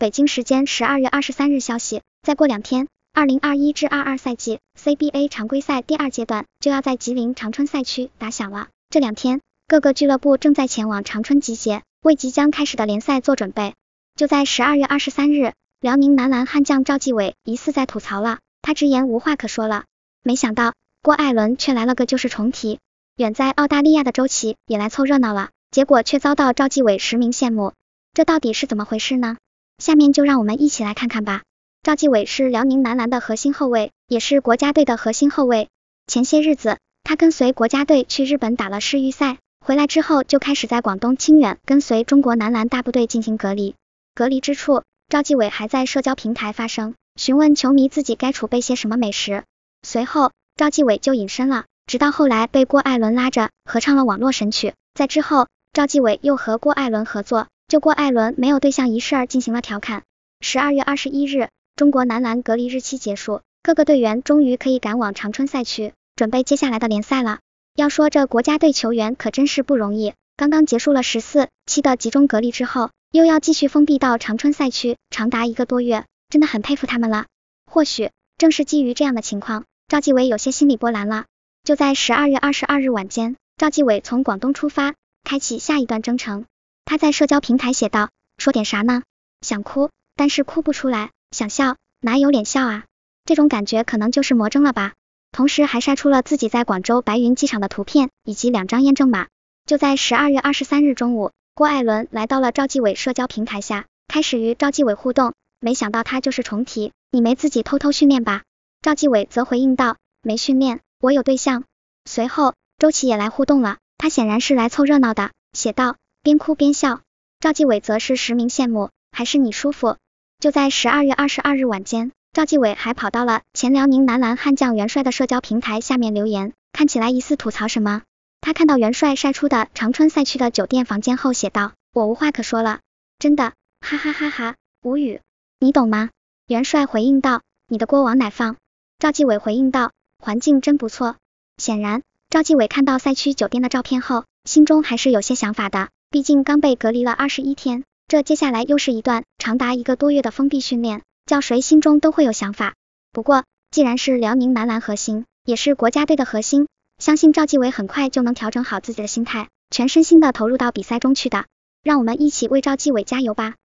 北京时间十二月二十三日，消息，再过两天，二零二一至二二赛季 C B A 常规赛第二阶段就要在吉林长春赛区打响了。这两天，各个俱乐部正在前往长春集结，为即将开始的联赛做准备。就在十二月二十三日，辽宁男篮悍将赵继伟疑似在吐槽了，他直言无话可说了。没想到郭艾伦却来了个旧事重提，远在澳大利亚的周琦也来凑热闹了，结果却遭到赵继伟实名羡慕，这到底是怎么回事呢？下面就让我们一起来看看吧。赵继伟是辽宁男篮的核心后卫，也是国家队的核心后卫。前些日子，他跟随国家队去日本打了世预赛，回来之后就开始在广东清远跟随中国男篮大部队进行隔离。隔离之处，赵继伟还在社交平台发声，询问球迷自己该储备些什么美食。随后，赵继伟就隐身了，直到后来被郭艾伦拉着合唱了网络神曲。在之后，赵继伟又和郭艾伦合作。就郭艾伦没有对象一事儿进行了调侃。十二月二十一日，中国男篮隔离日期结束，各个队员终于可以赶往长春赛区，准备接下来的联赛了。要说这国家队球员可真是不容易，刚刚结束了十四期的集中隔离之后，又要继续封闭到长春赛区长达一个多月，真的很佩服他们了。或许正是基于这样的情况，赵继伟有些心理波澜了。就在十二月二十二日晚间，赵继伟从广东出发，开启下一段征程。他在社交平台写道：“说点啥呢？想哭，但是哭不出来；想笑，哪有脸笑啊？这种感觉可能就是魔怔了吧。”同时还晒出了自己在广州白云机场的图片以及两张验证码。就在十二月二十三日中午，郭艾伦来到了赵继伟社交平台下，开始与赵继伟互动。没想到他就是重提：“你没自己偷偷训练吧？”赵继伟则回应道：“没训练，我有对象。”随后周琦也来互动了，他显然是来凑热闹的，写道。边哭边笑，赵继伟则是实名羡慕，还是你舒服。就在十二月二十二日晚间，赵继伟还跑到了前辽宁男篮悍将元帅的社交平台下面留言，看起来疑似吐槽什么。他看到元帅晒出的长春赛区的酒店房间后，写道：我无话可说了，真的，哈哈哈哈，无语，你懂吗？元帅回应道：你的锅往哪放？赵继伟回应道：环境真不错。显然，赵继伟看到赛区酒店的照片后，心中还是有些想法的。毕竟刚被隔离了二十一天，这接下来又是一段长达一个多月的封闭训练，叫谁心中都会有想法。不过，既然是辽宁男篮核心，也是国家队的核心，相信赵继伟很快就能调整好自己的心态，全身心的投入到比赛中去的。让我们一起为赵继伟加油吧！